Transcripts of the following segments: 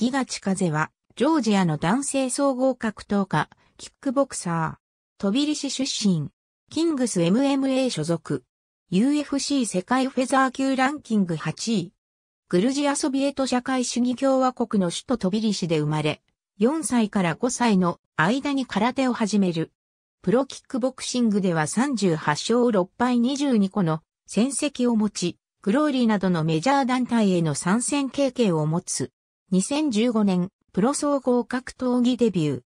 ギガチカゼは、ジョージアの男性総合格闘家、キックボクサー、トビリシ出身、キングス MMA 所属、UFC 世界フェザー級ランキング8位、グルジアソビエト社会主義共和国の首都トビリシで生まれ、4歳から5歳の間に空手を始める。プロキックボクシングでは38勝6敗22個の戦績を持ち、グローリーなどのメジャー団体への参戦経験を持つ。2015年、プロ総合格闘技デビュ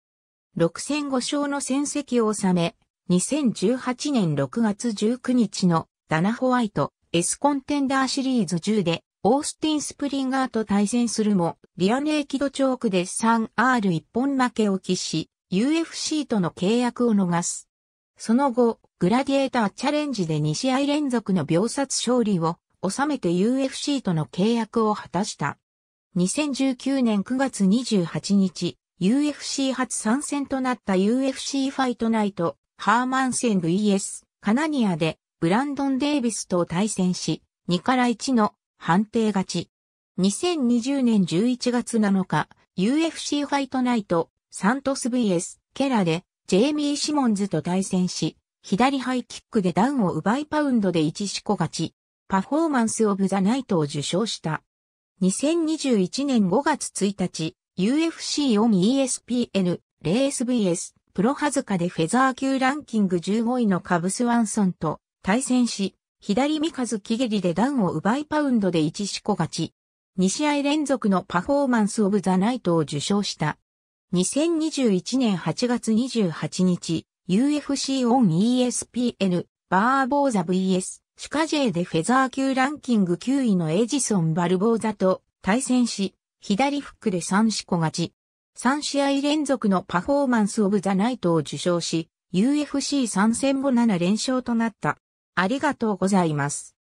ー。6戦5勝の戦績を収め、2018年6月19日のダナ・ホワイト S コンテンダーシリーズ10でオースティン・スプリンガーと対戦するもリアネーキドチョークで 3R1 本負けを喫し UFC との契約を逃す。その後、グラディエーターチャレンジで2試合連続の秒殺勝利を収めて UFC との契約を果たした。2019年9月28日、UFC 初参戦となった UFC ファイトナイト、ハーマン戦 VS カナニアでブランドン・デイビスと対戦し、2から1の判定勝ち。2020年11月7日、UFC ファイトナイト、サントス VS ケラでジェイミー・シモンズと対戦し、左ハイキックでダウンを奪いパウンドで1四個勝ち。パフォーマンス・オブ・ザ・ナイトを受賞した。2021年5月1日、u f c オン e s p n レース VS プロハズカでフェザー級ランキング15位のカブスワンソンと対戦し、左三日月蹴りでダウンを奪いパウンドで1四個勝ち。2試合連続のパフォーマンスオブザナイトを受賞した。2021年8月28日、UFC オン ESPN バーボーザ VS シカ J でフェザー級ランキング9位のエジソン・バルボーザと対戦し、左フックで3四個勝ち。3試合連続のパフォーマンス・オブ・ザ・ナイトを受賞し、UFC 参戦後7連勝となった。ありがとうございます。